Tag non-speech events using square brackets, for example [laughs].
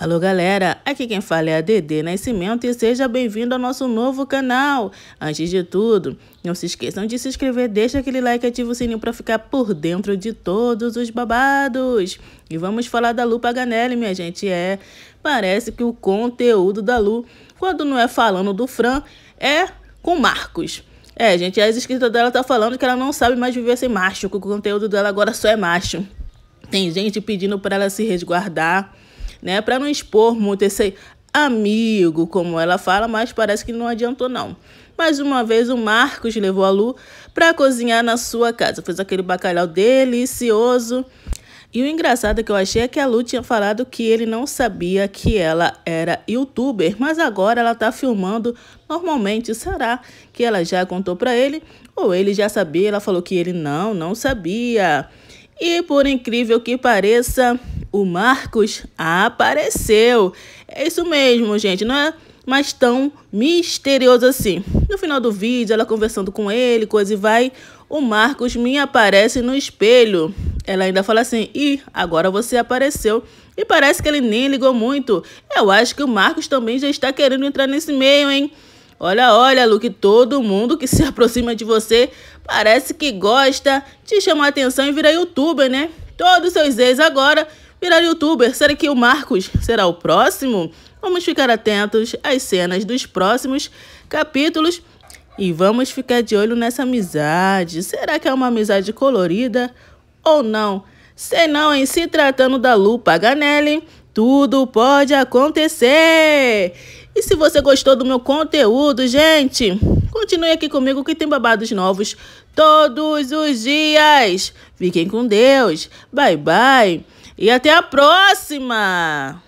Alô galera, aqui quem fala é a Dedê Nascimento e seja bem-vindo ao nosso novo canal. Antes de tudo, não se esqueçam de se inscrever, deixa aquele like e ativa o sininho para ficar por dentro de todos os babados. E vamos falar da Lu Paganelli, minha gente, é... Parece que o conteúdo da Lu, quando não é falando do Fran, é com Marcos. É, gente, as escritas dela tá falando que ela não sabe mais viver sem macho, que o conteúdo dela agora só é macho. Tem gente pedindo para ela se resguardar né? Para não expor muito esse amigo, como ela fala, mas parece que não adiantou não. Mais uma vez o Marcos levou a Lu para cozinhar na sua casa. Fez aquele bacalhau delicioso. E o engraçado que eu achei é que a Lu tinha falado que ele não sabia que ela era youtuber, mas agora ela tá filmando normalmente. Será que ela já contou para ele? Ou ele já sabia? Ela falou que ele não, não sabia. E por incrível que pareça, o Marcos apareceu. É isso mesmo, gente, não é mais tão misterioso assim. No final do vídeo, ela conversando com ele, coisa e vai, o Marcos me aparece no espelho. Ela ainda fala assim: "E agora você apareceu". E parece que ele nem ligou muito. Eu acho que o Marcos também já está querendo entrar nesse meio, hein? Olha, olha, Luke, todo mundo que se [laughs] aproxima de você parece que gosta, te chama atenção e vira youtuber, né? Todos seus ex agora Virar youtuber, será que o Marcos será o próximo? Vamos ficar atentos às cenas dos próximos capítulos e vamos ficar de olho nessa amizade. Será que é uma amizade colorida ou não? não, em se tratando da Lu Paganelli, tudo pode acontecer. E se você gostou do meu conteúdo, gente, continue aqui comigo que tem babados novos todos os dias. Fiquem com Deus. Bye, bye. E até a próxima!